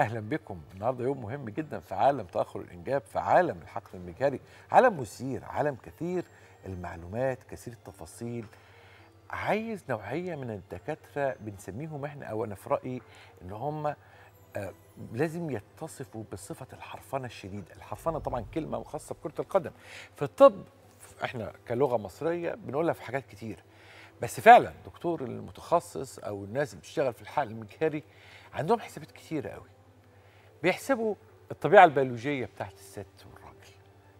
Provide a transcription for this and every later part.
اهلا بكم النهارده يوم مهم جدا في عالم تاخر الانجاب في عالم الحقل المجهري عالم مثير عالم كثير المعلومات كثير التفاصيل عايز نوعيه من الدكاتره بنسميهم احنا او انا في رايي ان هم آه لازم يتصفوا بصفه الحرفنه الشديده الحرفنه طبعا كلمه مخصصه بكره القدم في الطب احنا كلغه مصريه بنقولها في حاجات كتير بس فعلا دكتور المتخصص او الناس اللي بتشتغل في الحقل المجهري عندهم حسابات كتيره قوي بيحسبوا الطبيعه البيولوجيه بتاعت الست والراجل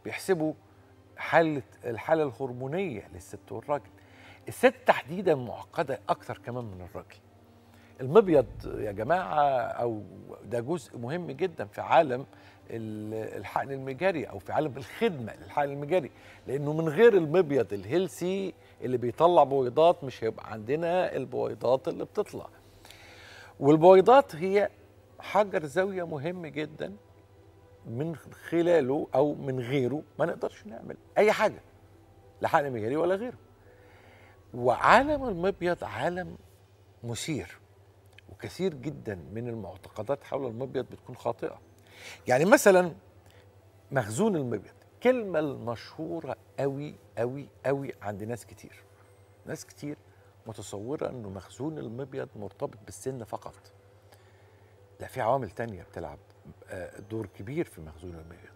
بيحسبوا حاله الحاله الهرمونيه للست والراجل الست تحديدا معقده اكتر كمان من الراجل المبيض يا جماعه او ده جزء مهم جدا في عالم الحقن المجاري او في عالم الخدمه للحقن المجاري لانه من غير المبيض الهيلسي اللي بيطلع بويضات مش هيبقى عندنا البويضات اللي بتطلع والبويضات هي حجر زاويه مهم جدا من خلاله او من غيره ما نقدرش نعمل اي حاجه لا حقن مجاري ولا غيره وعالم المبيض عالم مثير وكثير جدا من المعتقدات حول المبيض بتكون خاطئه يعني مثلا مخزون المبيض الكلمة المشهورة قوي قوي قوي عند ناس كتير ناس كتير متصورة انه مخزون المبيض مرتبط بالسن فقط لا في عوامل تانية بتلعب آه، دور كبير في مخزون المياه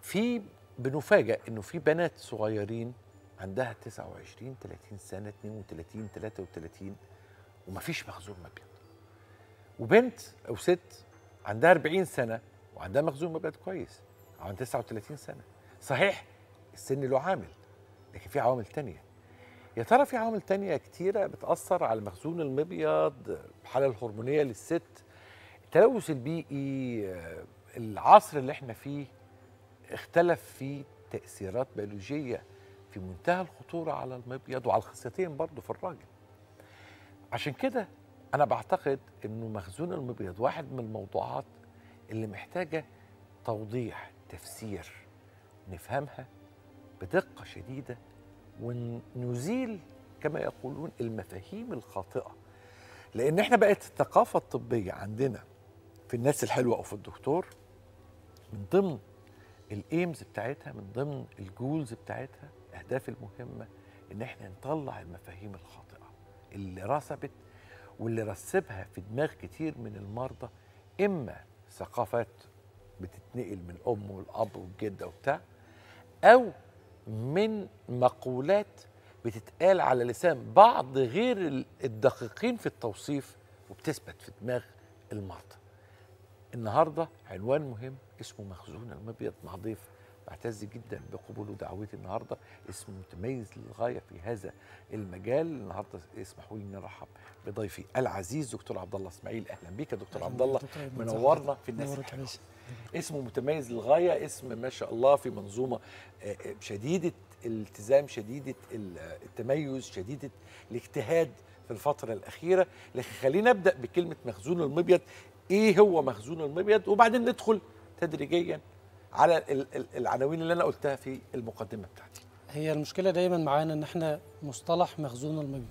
في بنفاجئ انه في بنات صغيرين عندها 29 30 سنه 32 33 ومفيش مخزون مبيض وبنت او ست عندها 40 سنه وعندها مخزون مبيض كويس عندها 39 سنه صحيح السن له عامل لكن في عوامل تانية يا ترى في عوامل تانية كتيرة بتأثر على المخزون المبيض الحالة الهرمونية للست التلوث البيئي آه، العصر اللي احنا فيه اختلف فيه تأثيرات بيولوجية في منتهى الخطورة على المبيض وعلى الخصيتين برضه في الراجل عشان كده أنا بعتقد أنه مخزون المبيض واحد من الموضوعات اللي محتاجة توضيح تفسير نفهمها بدقة شديدة ونزيل كما يقولون المفاهيم الخاطئة لأن احنا بقت الثقافة الطبية عندنا في الناس الحلوه او في الدكتور من ضمن الايمز بتاعتها من ضمن الجولز بتاعتها الاهداف المهمه ان احنا نطلع المفاهيم الخاطئه اللي رسبت واللي رسبها في دماغ كتير من المرضى اما ثقافات بتتنقل من الام والاب والجده وبتاع او من مقولات بتتقال على لسان بعض غير الدقيقين في التوصيف وبتثبت في دماغ المرضى النهارده عنوان مهم اسمه مخزون المبيض مع ضيف بعتز جدا بقبول دعوتي النهارده اسم متميز للغايه في هذا المجال النهارده اسمحوا لي ان ارحب بضيفي العزيز دكتور عبد الله اسماعيل اهلا بيك يا دكتور عبد الله منورنا في الناس اسمه متميز للغايه اسم ما شاء الله في منظومه آه، آه، شديده الالتزام شديده آه، التميز شديده الاجتهاد في الفترة الأخيرة لكن خلينا أبدأ بكلمة مخزون المبيض ايه هو مخزون المبيض وبعدين ندخل تدريجيا على العناوين اللي انا قلتها في المقدمه بتاعتي هي المشكله دايما معانا ان احنا مصطلح مخزون المبيض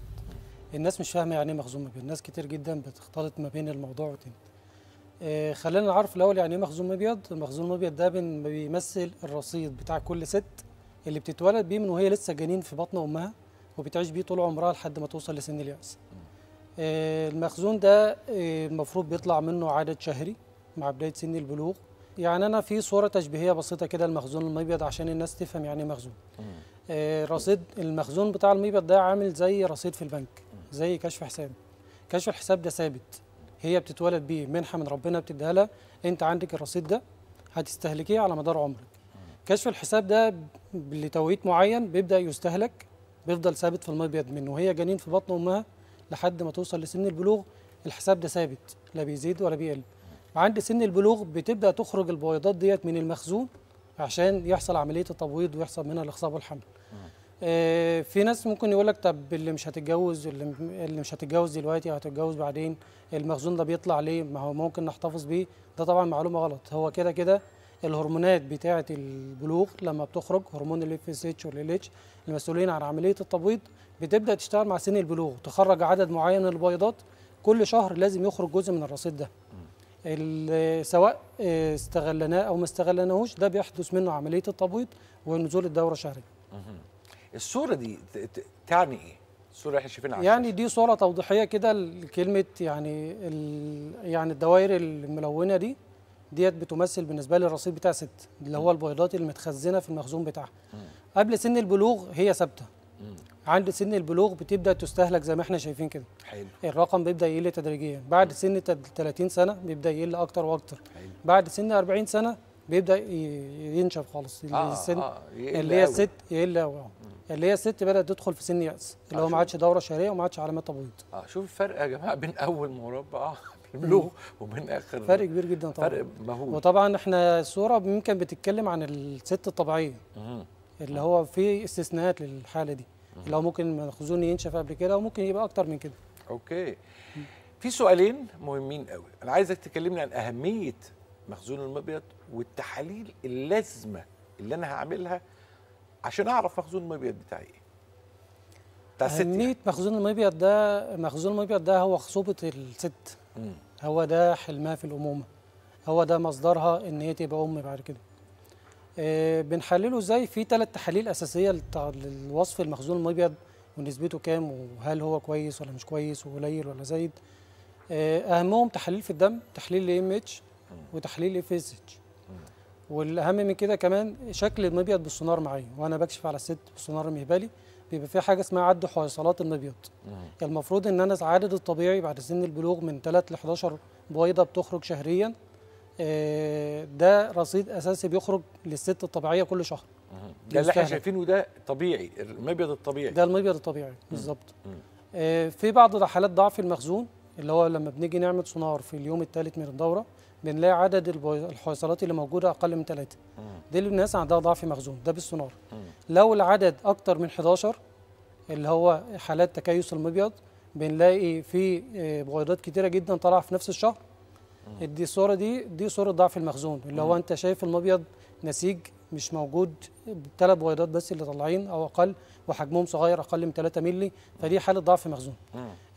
الناس مش فاهمه يعني ايه مخزون مبيض ناس كتير جدا بتختلط ما بين الموضوع والتاني آه خلينا نعرف الاول يعني ايه مخزون مبيض المخزون المبيض ده بيمثل الرصيد بتاع كل ست اللي بتتولد بيه من وهي لسه جنين في بطن امها وبتعيش بيه طول عمرها لحد ما توصل لسن اليأس آه، المخزون ده آه، المفروض بيطلع منه عدد شهري مع بداية سن البلوغ يعني أنا في صورة تشبيهية بسيطة كده المخزون المبيض عشان الناس تفهم يعني إيه مخزون آه، رصيد المخزون بتاع المبيض ده عامل زي رصيد في البنك زي كشف حساب كشف الحساب ده ثابت هي بتتولد بيه منحة من ربنا بتديها لها أنت عندك الرصيد ده هتستهلكيه على مدار عمرك كشف الحساب ده لتوقيت معين بيبدأ يستهلك بيفضل ثابت في المبيض من وهي جنين في بطن أمها لحد ما توصل لسن البلوغ الحساب ده ثابت لا بيزيد ولا بيقل عند سن البلوغ بتبدا تخرج البويضات ديت من المخزون عشان يحصل عمليه التبويض ويحصل منها الاخصاب والحمل آه في ناس ممكن يقول لك طب اللي مش هتتجوز اللي مش هتتجوز دلوقتي او هتتجوز بعدين المخزون ده بيطلع ليه ما هو ممكن نحتفظ بيه ده طبعا معلومه غلط هو كده كده الهرمونات بتاعه البلوغ لما بتخرج هرمون الاف اس اتش والال اتش المسؤولين عن عمليه التبويض بتبدا تشتغل مع سن البلوغ تخرج عدد معين من البيضات كل شهر لازم يخرج جزء من الرصيد ده سواء استغلناه او ما استغلناهوش ده بيحدث منه عمليه التبويض ونزول الدوره الشهريه الصوره دي تعني ايه الصوره اللي احنا شايفينها يعني دي صوره توضيحيه كده لكلمه يعني يعني الدوائر الملونه دي ديت بتمثل بالنسبه لي الرصيد بتاع ست اللي هو البيضات المتخزنه في المخزون بتاعها قبل سن البلوغ هي ثابته عند سن البلوغ بتبدا تستهلك زي ما احنا شايفين كده حلو الرقم بيبدا يقل تدريجيا بعد سن 30 سنه بيبدا يقل اكتر واكتر حلو. بعد سن 40 سنه بيبدا ينشف خالص آه السن آه اللي هي آه، الست يقل قوي اللي هي الست بدات تدخل في سن يأس اللي آه هو ما عادش دوره شهريه وما عادش علامات تبويض اه شوف الفرق يا جماعه بين اول مربع له ومن اخر فرق كبير جدا طبعا فرق مهول وطبعا احنا الصوره يمكن بتتكلم عن الست الطبيعيه اللي هو في استثناءات للحاله دي اللي هو ممكن مخزون ينشف قبل كده وممكن يبقى اكتر من كده اوكي في سؤالين مهمين قوي انا عايزك تكلمني عن اهميه مخزون المبيض والتحاليل اللازمه اللي انا هعملها عشان اعرف مخزون المبيض بتاعي ايه بتاع الست يعني. اهميه يعني. مخزون المبيض ده مخزون المبيض ده هو خصوبه الست مم. هو ده حلمها في الامومه هو ده مصدرها ان هي تبقى ام بعد كده آه، بنحلله ازاي في ثلاث تحاليل اساسيه للوصف المخزون المبيض ونسبته كام وهل هو كويس ولا مش كويس وقليل ولا زايد آه، اهمهم تحاليل في الدم تحليل الاي ام اتش وتحليل الاف اس اتش والاهم من كده كمان شكل المبيض بالسونار معايا وانا بكشف على الست بالسونار المهبلي بيبقى في حاجه اسمها عد حويصلات المبيض نعم. يعني المفروض ان انا العدد الطبيعي بعد سن البلوغ من 3 ل 11 بويضه بتخرج شهريا آه، ده رصيد اساسي بيخرج للست الطبيعيه كل شهر نعم. ده اللي احنا شايفينه ده طبيعي المبيض الطبيعي ده المبيض الطبيعي بالظبط آه، في بعض حالات ضعف المخزون اللي هو لما بنيجي نعمل سونار في اليوم الثالث من الدوره بنلاقي عدد الحويصلات اللي موجوده اقل من ثلاثه دي اللي الناس عندها ضعف مخزون ده بالسونار لو العدد اكتر من 11 اللي هو حالات تكيس المبيض بنلاقي في آه، بويضات كتيره جدا طالعه في نفس الشهر دي الصوره دي دي صوره ضعف المخزون اللي هو انت شايف المبيض نسيج مش موجود ثلاث بويضات بس اللي طالعين او اقل وحجمهم صغير اقل من 3 مللي فدي حاله ضعف مخزون.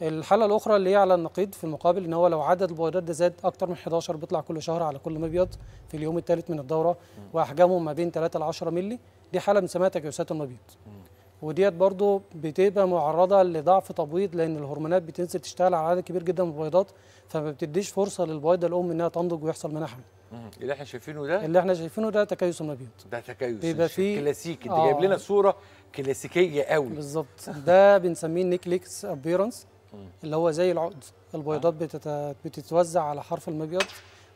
الحاله الاخرى اللي هي على النقيض في المقابل ان هو لو عدد البويضات ده زاد اكتر من 11 بيطلع كل شهر على كل مبيض في اليوم الثالث من الدوره واحجامهم ما بين 3 ل 10 مللي دي حاله بنسميها تجاوزات المبيض. وديت برضو بتبقى معرضه لضعف تبويض لان الهرمونات بتنزل تشتغل على عدد كبير جدا من البويضات فما بتديش فرصه للبويضه الام انها تنضج ويحصل منها حمل. اللي احنا شايفينه ده اللي احنا شايفينه ده تكيس المبيض ده تكيس بيبقى فيه كلاسيكي انت آه. جايب لنا صوره كلاسيكيه قوي بالظبط ده بنسميه نيكليكس ابيرنس اللي هو زي العقد البيضات آه. بتت... بتتوزع على حرف المبيض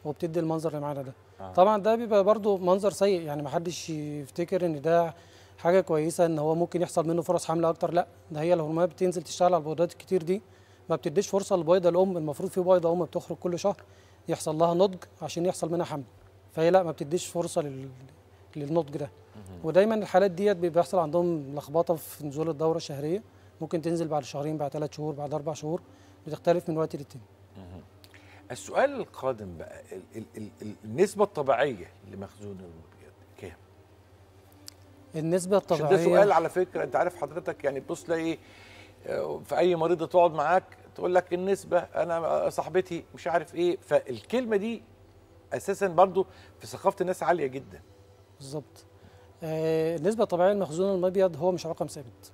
وبتدي المنظر اللي معانا ده آه. طبعا ده بيبقى برده منظر سيء يعني ما حدش يفتكر ان ده حاجه كويسه ان هو ممكن يحصل منه فرص حمل اكتر لا ده هي الهرمونات بتنزل تشتغل على البيضات الكتير دي ما بتديش فرصه للبيضه الام المفروض في بيضه ام بتخرج كل شهر يحصل لها نضج عشان يحصل منها حمل فهي لا ما بتديش فرصه لل... للنضج ده ودايما الحالات ديت بيحصل عندهم لخبطه في نزول الدوره الشهريه ممكن تنزل بعد شهرين بعد ثلاث شهور بعد اربع شهور بتختلف من وقت للتاني السؤال القادم بقى ال ال ال النسبة الطبيعية لمخزون البيض كام؟ النسبة الطبيعية ده سؤال على فكرة أنت عارف حضرتك يعني بتبص تلاقي في اي مريضه تقعد معاك تقول لك النسبه انا صاحبتي مش عارف ايه فالكلمه دي اساسا برضو في ثقافه الناس عاليه جدا بالظبط آه النسبه الطبيعيه للمخزون المبيض هو مش رقم ثابت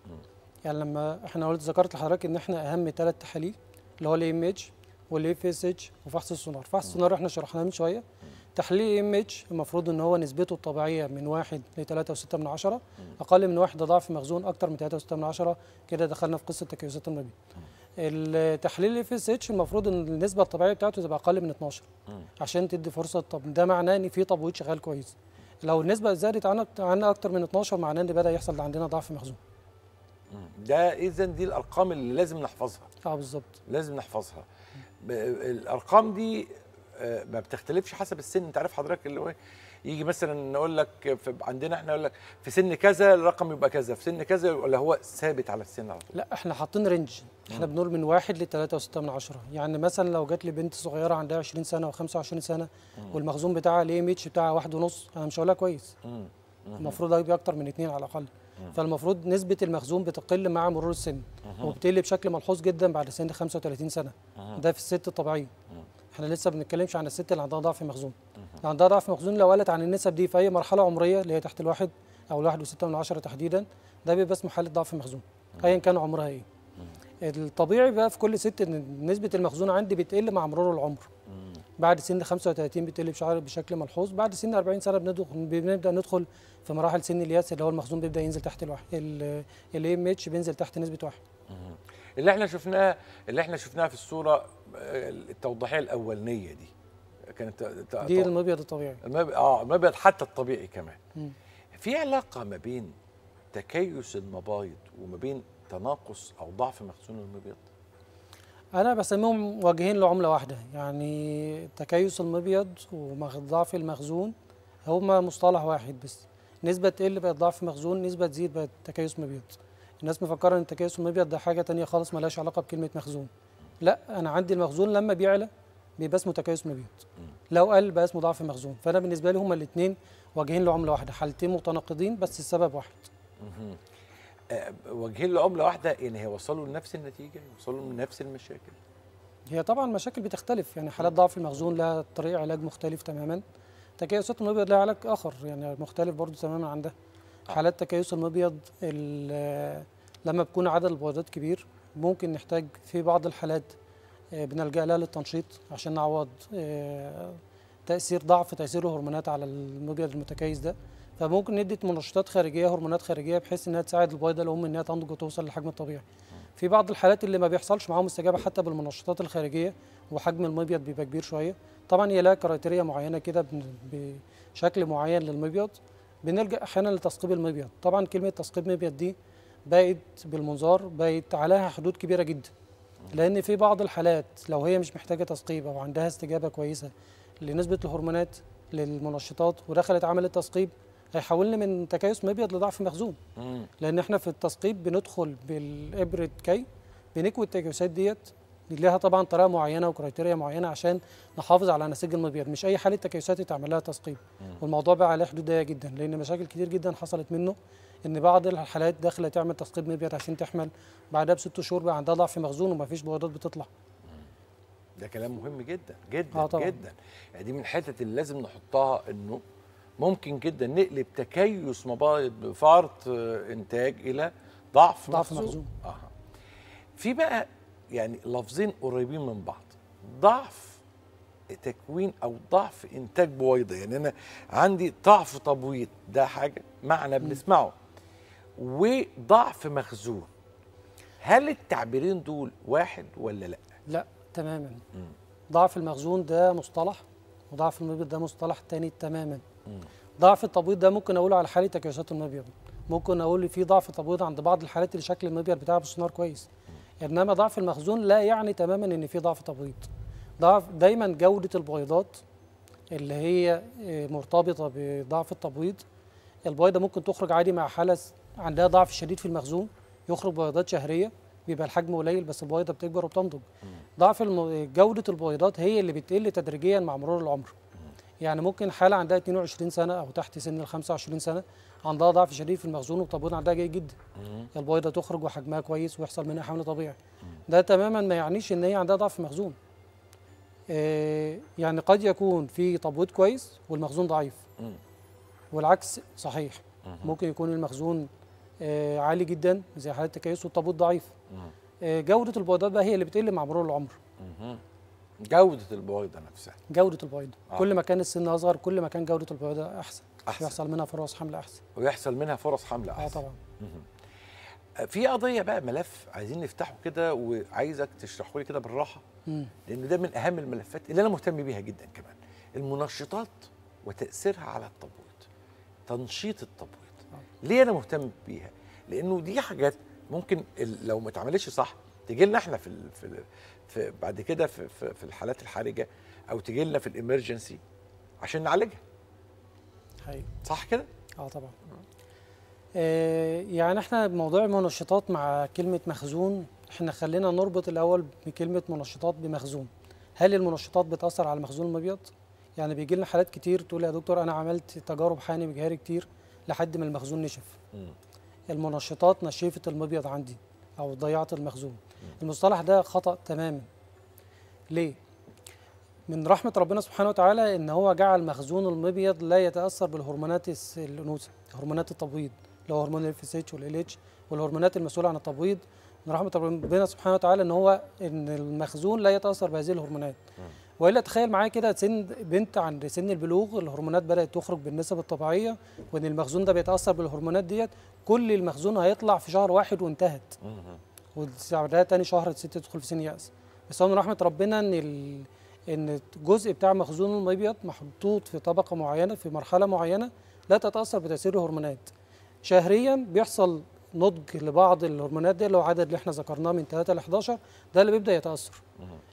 يعني لما احنا قلت ذكرت لحضرتك ان احنا اهم ثلاث تحاليل اللي هو الاي ام اتش والاف اس اتش وفحص السونار فحص السونار احنا شرحناه من شويه تحليل ام اتش المفروض ان هو نسبته الطبيعيه من 1 ل 3.6 اقل من 1 ضعف مخزون اكتر من 3.6 كده دخلنا في قصه تكيسات النبي التحليل في اس اتش المفروض ان النسبه الطبيعيه بتاعته تبقى اقل من 12 عشان تدي فرصه طب ده معناه ان في تبويض شغال كويس لو النسبه زادت عن اكتر من 12 معناه ان بدا يحصل عندنا ضعف مخزون ده اذا دي الارقام اللي لازم نحفظها اه بالظبط لازم نحفظها الارقام دي ما بتختلفش حسب السن انت عارف حضرتك اللي هو إيه؟ يجي مثلا نقول لك عندنا احنا نقول لك في سن كذا الرقم يبقى كذا في سن كذا ولا هو ثابت على السن على طول لا احنا حاطين رينج احنا بنقول من واحد ل 3.6 يعني مثلا لو جات لي بنت صغيره عندها 20 سنه و25 سنه مم. والمخزون بتاعها الاي ام اتش بتاعها واحد ونص انا مش هقولها كويس مم. مم. المفروض هيبقى اكتر من اثنين على الاقل فالمفروض نسبة المخزون بتقل مع مرور السن وبتقل بشكل ملحوظ جدا بعد سن 35 سنة ده في الست الطبيعية احنا لسه بنتكلمش عن الست اللي عندها ضعف مخزون اللي عندها ضعف مخزون لو قالت عن النسب دي في اي مرحله عمريه اللي هي تحت الواحد او الواحد وستة من عشرة تحديدا ده بيبقى اسمه حاله ضعف مخزون ايا كان عمرها ايه الطبيعي بقى في كل ست ان نسبه المخزون عندي بتقل مع مرور العمر بعد سن 35 بتقل بشكل ملحوظ بعد سن 40 سنه بندخل بنبدا ندخل في مراحل سن الياس اللي هو المخزون بيبدا ينزل تحت الواحد ال ام اتش بينزل تحت نسبه واحد اللي احنا شفناه اللي احنا شفناه في الصوره التوضيحيه الاولانيه دي كانت دي المبيض الطبيعي المب... اه المبيض حتى الطبيعي كمان م. في علاقه ما بين تكيس المبايض وما بين تناقص او ضعف مخزون المبيض انا بسميهم وجهين لعمله واحده يعني تكيس المبيض وضعف المخزون هما مصطلح واحد بس نسبه تقل بقت ضعف مخزون نسبه تزيد بقت تكيس مبيض الناس مفكره ان تكيس المبيض ده حاجه تانية خالص ملهاش علاقه بكلمه مخزون لا انا عندي المخزون لما بيعلى بيبقى اسمه تكيس مبيوت لو قل بقى اسمه ضعف مخزون فانا بالنسبه لي هما الاثنين واجهين لعمله واحده حالتين متناقضين بس السبب واحد أه واجهين لعمله واحده يعني هيوصلوا لنفس النتيجه يوصلوا لنفس المشاكل هي طبعا مشاكل بتختلف يعني حالات ضعف المخزون لها طريقه علاج مختلف تماما تكيس المبيض لها علاج اخر يعني مختلف برضو تماما عن ده آه. حالات تكيس المبيض لما بيكون عدد البويضات كبير ممكن نحتاج في بعض الحالات آه، بنلجأ لها للتنشيط عشان نعوض آه، تأثير ضعف تأثير الهرمونات على المبيض المتكيس ده فممكن ندي منشطات خارجيه هرمونات خارجيه بحيث انها تساعد البويضه الام انها تنضج وتوصل للحجم الطبيعي في بعض الحالات اللي ما بيحصلش معاهم استجابه حتى بالمنشطات الخارجيه وحجم المبيض بيبقى كبير شويه طبعا هي لها كرايتيريا معينه كده بشكل معين للمبيض بنلجا احيانا لتثقيب المبيض طبعا كلمه تثقيب مبيض دي بقت بالمنظار بقت عليها حدود كبيره جدا لان في بعض الحالات لو هي مش محتاجه تثقيب او عندها استجابه كويسه لنسبه الهرمونات للمنشطات ودخلت عملت تثقيب هيحولنا من تكيس مبيض لضعف مخزون لان احنا في التثقيب بندخل بالابره كي بنكوي التكيسات ديت ليها طبعا طريقه معينه وكريتيريا معينه عشان نحافظ على نسيج المبيض مش اي حاله تكيسات يتعمل لها تثقيب والموضوع بقى عليه حدود جدا لان مشاكل كتير جدا حصلت منه ان بعض الحالات داخله تعمل تثقيب مبيض عشان تحمل بعدها بست شهور بقى عندها ضعف مخزون ومفيش بويضات بتطلع ده كلام مهم جدا جدا آه طبعًا. جدا يعني دي من الحتت اللي لازم نحطها انه ممكن جدا نقلب تكيس مبايض بفرط آه، انتاج الى ضعف, ضعف مخزون, مخزون. آه. في بقى يعني لفظين قريبين من بعض ضعف تكوين او ضعف انتاج بويضه يعني انا عندي ضعف تبويض ده حاجه معنى بنسمعه وضعف مخزون هل التعبيرين دول واحد ولا لا لا تماما م. ضعف المخزون ده مصطلح وضعف المبيض ده مصطلح تاني تماما م. ضعف التبويض ده ممكن اقوله على حاله تكيسات المبيض ممكن اقول في ضعف تبويض عند بعض الحالات اللي شكل المبيض بتاعها بالسونار كويس انما ضعف المخزون لا يعني تماما ان في ضعف تبويض ضعف دايما جوده البويضات اللي هي مرتبطه بضعف التبويض البويضه ممكن تخرج عادي مع حاله عندها ضعف شديد في المخزون يخرج بيضات شهريه بيبقى الحجم قليل بس البويضه بتكبر وبتنضج ضعف جوده البويضات هي اللي بتقل تدريجيا مع مرور العمر يعني ممكن حاله عندها 22 سنه او تحت سن ال 25 سنه عندها ضعف شديد في المخزون والتبويض عندها جيد جدا البويضه تخرج وحجمها كويس ويحصل منها حمل طبيعي ده تماما ما يعنيش ان هي عندها ضعف في المخزون آه يعني قد يكون في تبويض كويس والمخزون ضعيف والعكس صحيح ممكن يكون المخزون آه، عالي جدا زي حاله التكيس والطابوت ضعيف آه، جوده البويضات بقى هي اللي بتقل مع مرور العمر جوده البويضه نفسها جوده البويضه آه. كل ما كان السن اصغر كل ما كان جوده البويضه احسن أحسن. يحصل منها فرص حمل احسن ويحصل منها فرص حمل آه، احسن اه طبعا في قضيه بقى ملف عايزين نفتحه كده وعايزك تشرحه لي كده بالراحه مم. لان ده من اهم الملفات اللي انا مهتم بيها جدا كمان المنشطات وتاثيرها على التبويض تنشيط التبويض ليه انا مهتم بيها لانه دي حاجات ممكن لو ما اتعملتش صح تجي لنا احنا في, في, في بعد كده في, في, في الحالات الحرجه او تجي لنا في الامرجنسي عشان نعالجها حقيقي صح كده اه طبعا آه يعني احنا موضوع المنشطات مع كلمه مخزون احنا خلينا نربط الاول بكلمه منشطات بمخزون هل المنشطات بتاثر على المخزون المبيض يعني بيجي لنا حالات كتير تقول يا دكتور انا عملت تجارب حاني بجهاري كتير لحد ما المخزون نشف المنشطات نشفت المبيض عندي او ضيعت المخزون المصطلح ده خطا تماما ليه من رحمه ربنا سبحانه وتعالى ان هو جعل مخزون المبيض لا يتاثر بالهرمونات الانوثه هرمونات التبويض اللي هو هرمون الاف اس اتش والال اتش والهرمونات المسؤوله عن التبويض من رحمه ربنا سبحانه وتعالى ان هو ان المخزون لا يتاثر بهذه الهرمونات والا تخيل معايا كده سن بنت عند سن البلوغ الهرمونات بدات تخرج بالنسب الطبيعيه وان المخزون ده بيتاثر بالهرمونات ديت كل المخزون هيطلع في شهر واحد وانتهت وده تاني شهر الست تدخل في سن يأس بس هو من رحمه ربنا ان ال... ان الجزء بتاع مخزون الابيض محطوط في طبقه معينه في مرحله معينه لا تتاثر بتاثير الهرمونات شهريا بيحصل نضج لبعض الهرمونات دي اللي هو اللي احنا ذكرناه من 3 ل 11 ده اللي بيبدا يتاثر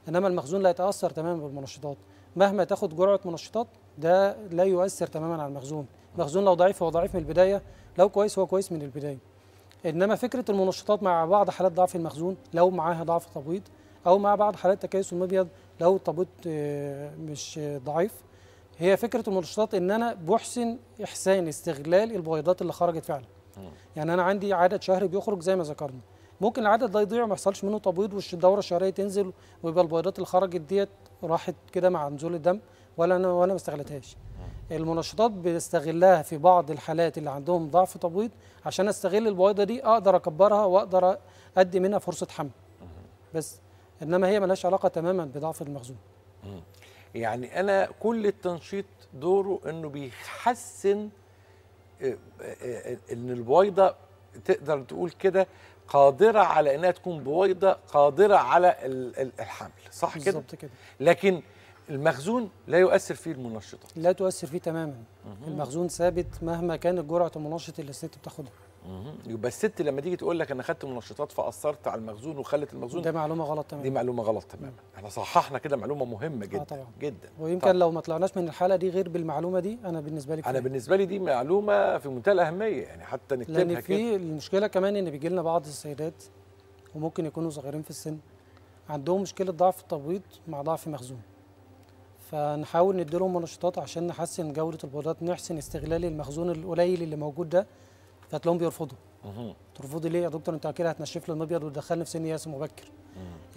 انما المخزون لا يتاثر تماما بالمنشطات مهما تاخد جرعه منشطات ده لا يؤثر تماما على المخزون المخزون لو ضعيف هو ضعيف من البدايه لو كويس هو كويس من البدايه انما فكره المنشطات مع بعض حالات ضعف المخزون لو معاها ضعف تبويض او مع بعض حالات تكيس المبيض لو التبويض آه، مش ضعيف هي فكره المنشطات ان انا بحسن احسان استغلال البويضات اللي خرجت فعلا يعني انا عندي عدد شهري بيخرج زي ما ذكرنا ممكن العدد ده يضيع وما يحصلش منه تبويض والدوره الشهريه تنزل ويبقى البويضات اللي خرجت ديت راحت كده مع نزول الدم ولا انا ولا ما استغلتهاش المنشطات بيستغلها في بعض الحالات اللي عندهم ضعف تبويض عشان استغل البويضه دي اقدر اكبرها واقدر ادي منها فرصه حمل بس انما هي ملهاش علاقه تماما بضعف المخزون يعني انا كل التنشيط دوره انه بيحسن آه، آه، آه، ان البويضه تقدر تقول كده قادره على انها تكون بويضه قادره على الحمل صح كده بالظبط كده لكن المخزون لا يؤثر فيه المنشطات لا تؤثر فيه تماما المخزون ثابت مهما كانت جرعه المنشط اللي الست بتاخدها يبقى الست لما تيجي تقول لك انا خدت منشطات فاثرت على المخزون وخلت المخزون ده معلومه غلط تماما دي معلومه غلط تماما احنا صححنا كده معلومه مهمه آه، جدا آه طبعا. جدا ويمكن طبعا. لو ما طلعناش من الحاله دي غير بالمعلومه دي انا بالنسبه لي كفاية. انا بالنسبه لي دي معلومه في منتهى الاهميه يعني حتى نكتبها لان في المشكله كمان ان بيجي لنا بعض السيدات وممكن يكونوا صغيرين في السن عندهم مشكله ضعف التبويض مع ضعف مخزون فنحاول نديلهم منشطات عشان نحسن جوده البيضات نحسن استغلال المخزون القليل اللي موجود ده فتلاقيهم بيرفضوا ترفضي ليه يا دكتور انت كده هتنشف لي المبيض وتدخلني في سن ياس مبكر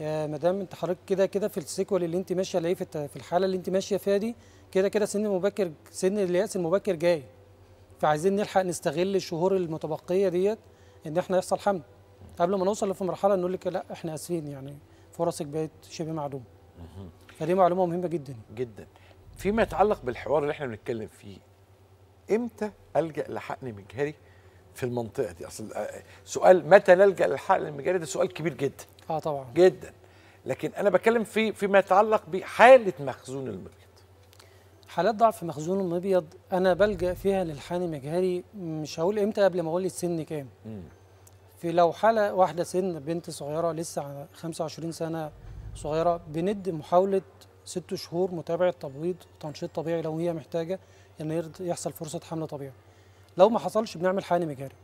يا مدام انت حضرتك كده كده في السيكوال اللي انت ماشيه عليه في الحاله اللي انت ماشيه فيها دي كده كده سن مبكر سن الياس المبكر جاي فعايزين نلحق نستغل الشهور المتبقيه ديت ان احنا يحصل حمل قبل ما نوصل في مرحله نقول لك لا احنا اسفين يعني فرصك بقت شبه معدومه فدي معلومه مهمه جدا جدا فيما يتعلق بالحوار اللي احنا بنتكلم فيه امتى الجا لحقن مجهري في المنطقه دي اصل آه، سؤال متى نلجا للحق المجاري ده سؤال كبير جدا اه طبعا جدا لكن انا بتكلم في فيما يتعلق بحاله مخزون المبيض حالات ضعف مخزون المبيض انا بلجا فيها للحان المجهري مش هقول امتى قبل ما اقول السن كام في لو حاله واحده سن بنت صغيره لسه 25 سنه صغيره بند محاوله ست شهور متابعه تبويض وتنشيط طبيعي لو هي محتاجه ان يحصل فرصه حمل طبيعي لو ما حصلش بنعمل حقن مجاري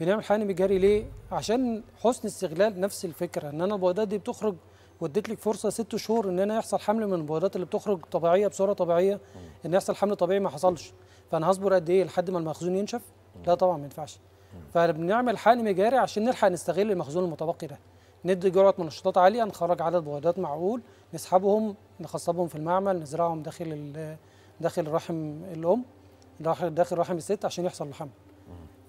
بنعمل حقن مجاري ليه عشان حسن استغلال نفس الفكره ان انا البويضات دي بتخرج واديت لك فرصه ست شهور ان انا يحصل حمل من البويضات اللي بتخرج طبيعيه بصوره طبيعيه ان يحصل حمل طبيعي ما حصلش فانا هصبر قد ايه لحد ما المخزون ينشف لا طبعا ما ينفعش فبنعمل حقن مجاري عشان نلحق نستغل المخزون المتبقي ده ندي جرعه منشطات عاليه نخرج عدد بويضات معقول نسحبهم نخصبهم في المعمل نزرعهم داخل داخل رحم الام داخل داخل رحم الست عشان يحصل الحمل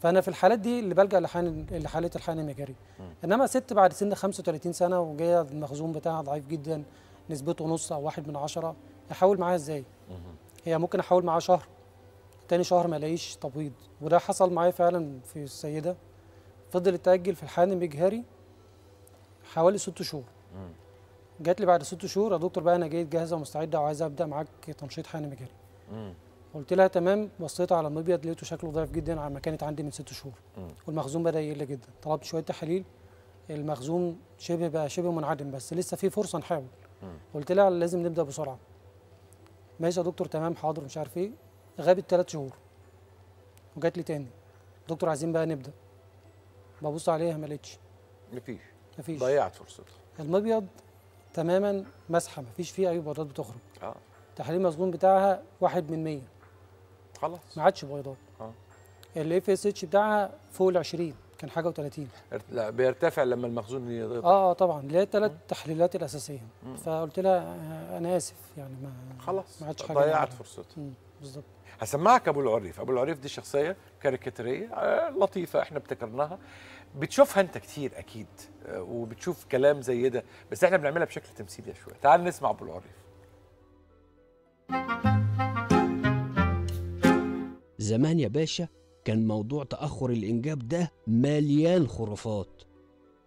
فانا في الحالات دي اللي بلجا لحان لحاله الحقن المجاري انما ست بعد سن 35 سنه وجايه المخزون بتاعها ضعيف جدا نسبته نص او واحد من عشرة احاول معاها ازاي هي ممكن احاول معاها شهر تاني شهر ما الاقيش تبويض وده حصل معايا فعلا في السيده فضلت تاجل في الحقن المجهري حوالي ست شهور جات لي بعد ست شهور يا دكتور بقى انا جيت جاهزه ومستعده وعايزه ابدا معاك تنشيط حقن مجهري قلت لها تمام بصيت على المبيض لقيته شكله ضعيف جدا على ما كانت عندي من ست شهور والمخزون بدا يقل جدا طلبت شويه تحاليل المخزون شبه بقى شبه منعدم بس لسه في فرصه نحاول قلت لها لازم نبدا بسرعه ماشي يا دكتور تمام حاضر مش عارف ايه غابت ثلاث شهور وجات لي تاني دكتور عايزين بقى نبدا ببص عليها ما لقيتش مفيش مفيش ضيعت فرصتها المبيض تماما مسحه مفيش فيه اي بيضات بتخرج اه تحاليل المخزون بتاعها واحد من 100 خلاص ما عادش بيضاء اه الاف اس اتش بتاعها فوق ال 20 كان حاجه و30 لا بيرتفع لما المخزون يضغط آه،, اه طبعا اللي هي الثلاث تحليلات الاساسيه مم. فقلت لها آه، انا اسف يعني ما خلاص ما عادش حاجه ضيعت فرصتي بالظبط هسمعك ابو العريف ابو العريف دي شخصيه كاريكاتيريه آه، لطيفه احنا ابتكرناها بتشوفها انت كتير اكيد وبتشوف كلام زي ده بس احنا بنعملها بشكل تمثيلي شويه تعال نسمع ابو العريف زمان يا باشا كان موضوع تأخر الإنجاب ده مليان خرافات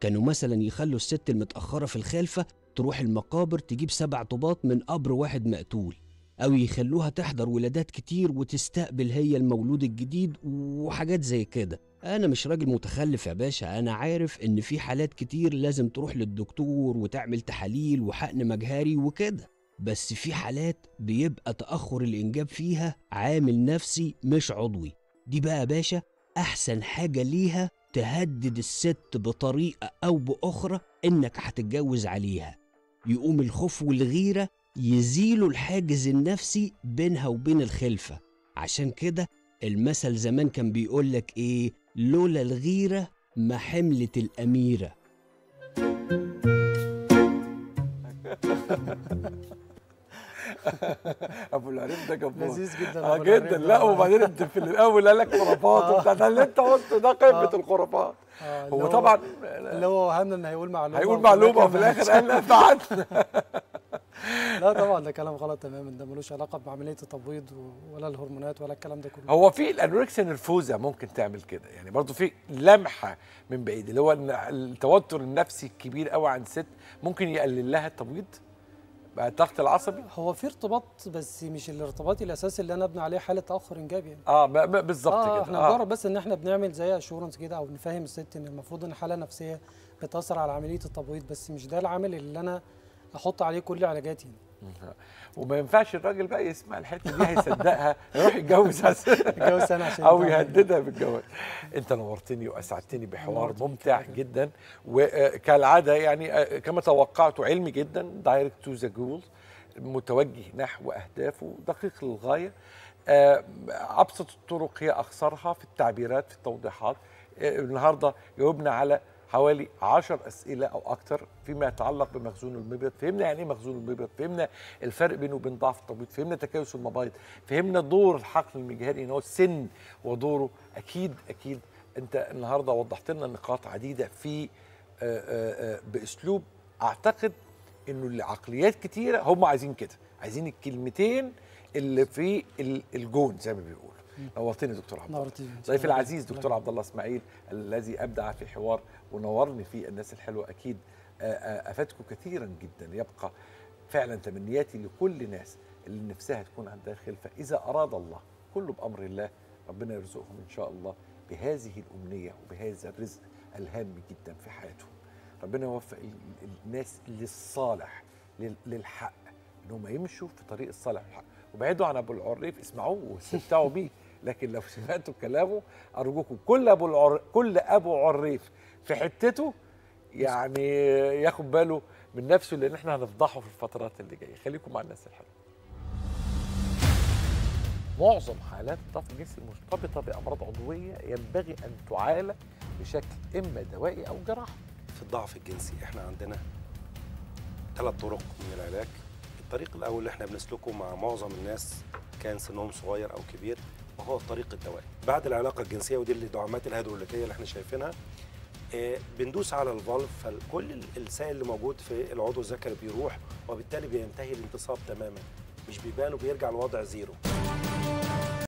كانوا مثلا يخلوا الست المتأخرة في الخلفة تروح المقابر تجيب سبع طباط من قبر واحد مقتول أو يخلوها تحضر ولادات كتير وتستقبل هي المولود الجديد وحاجات زي كده أنا مش راجل متخلف يا باشا أنا عارف إن في حالات كتير لازم تروح للدكتور وتعمل تحاليل وحقن مجهري وكده بس في حالات بيبقى تأخر الإنجاب فيها عامل نفسي مش عضوي دي بقى يا باشا أحسن حاجة ليها تهدد الست بطريقة أو بأخرى إنك هتتجوز عليها يقوم الخوف والغيرة يزيلوا الحاجز النفسي بينها وبين الخلفة عشان كده المثل زمان كان بيقولك إيه لولا الغيرة ما حملت الأميرة ابو العريف ده جبار لذيذ جدا اه جدا لا وبعدين انت في الاول قال لك خرافات آه. وبتاع ده اللي انت قلته ده قمه آه. الخرافات آه، هو طبعا اللي هو وهمنا ان هيقول معلومه هيقول معلومه وفي الاخر قال لا لا طبعا ده كلام غلط تماما ده ملوش علاقه بعمليه التبويض ولا الهرمونات ولا الكلام ده كله هو في الانوركسيا نرفوزا ممكن تعمل كده يعني برضه في لمحه من بعيد اللي هو التوتر النفسي الكبير قوي عند الست ممكن يقلل لها التبويض بقى الضغط العصبي هو في ارتباط بس مش الارتباط الاساسي اللي انا ابني عليه حاله تاخر انجابي يعني. اه بالظبط آه كده احنا مجرد آه. بس ان احنا بنعمل زي اشورنس كده او نفهم الست ان المفروض ان حاله نفسيه بتاثر على عمليه التبويض بس مش ده العامل اللي انا احط عليه كل علاجاتي يعني. وما ينفعش الراجل بقى يسمع الحته دي هيصدقها يروح يتجوز يتجوز انا عشان او يهددها بالجواز انت نورتني واسعدتني بحوار ممتع جدا وكالعاده يعني آه، كما توقعت علمي جدا دايركت تو ذا جولز متوجه نحو اهدافه دقيق للغايه آه، ابسط الطرق هي اخسرها في التعبيرات في التوضيحات آه، النهارده جاوبنا على حوالي 10 اسئله او اكثر فيما يتعلق بمخزون المبيض فهمنا يعني ايه مخزون المبيض فهمنا الفرق بينه وبين ضعف التبيض فهمنا تكيس المبايض فهمنا دور الحقن المجهري ان هو السن ودوره اكيد اكيد انت النهارده وضحت لنا نقاط عديده في آه، آه، آه، باسلوب اعتقد انه العقليات كتيره هم عايزين كده عايزين الكلمتين اللي في الجون زي ما بيقول نورتني دكتور عبد الله ضيفي العزيز دكتور عبد الله اسماعيل الذي ابدع في حوار ونورني فيه الناس الحلوه اكيد آه، آه، افادكم كثيرا جدا يبقى فعلا تمنياتي لكل ناس اللي نفسها تكون عندها خلفه اذا اراد الله كله بامر الله ربنا يرزقهم ان شاء الله بهذه الامنيه وبهذا الرزق الهام جدا في حياتهم ربنا يوفق الناس للصالح للحق ان هم يمشوا في طريق الصالح والحق وبعدوا عن ابو العريف اسمعوه واستمتعوا بيه لكن لو سمعتوا كلامه ارجوكم كل ابو العر... كل ابو عريف في حتته يعني ياخد باله من نفسه لان احنا هنفضحه في الفترات اللي جايه خليكم مع الناس الحلوه معظم حالات ضعف الجنس المرتبطه بامراض عضويه ينبغي ان تعالج بشكل اما دوائي او جراحي في الضعف الجنسي احنا عندنا ثلاث طرق من العلاج الطريق الاول اللي احنا بنسلكه مع معظم الناس كان سنهم صغير او كبير وهو الطريق الدوائي بعد العلاقه الجنسيه ودي الدعامات الهيدروليكيه اللي احنا شايفينها آه، بندوس على الفالف فكل السائل اللي موجود في العضو الذكري بيروح وبالتالي بينتهي الانتصاب تماما مش بيبان وبيرجع لوضع زيرو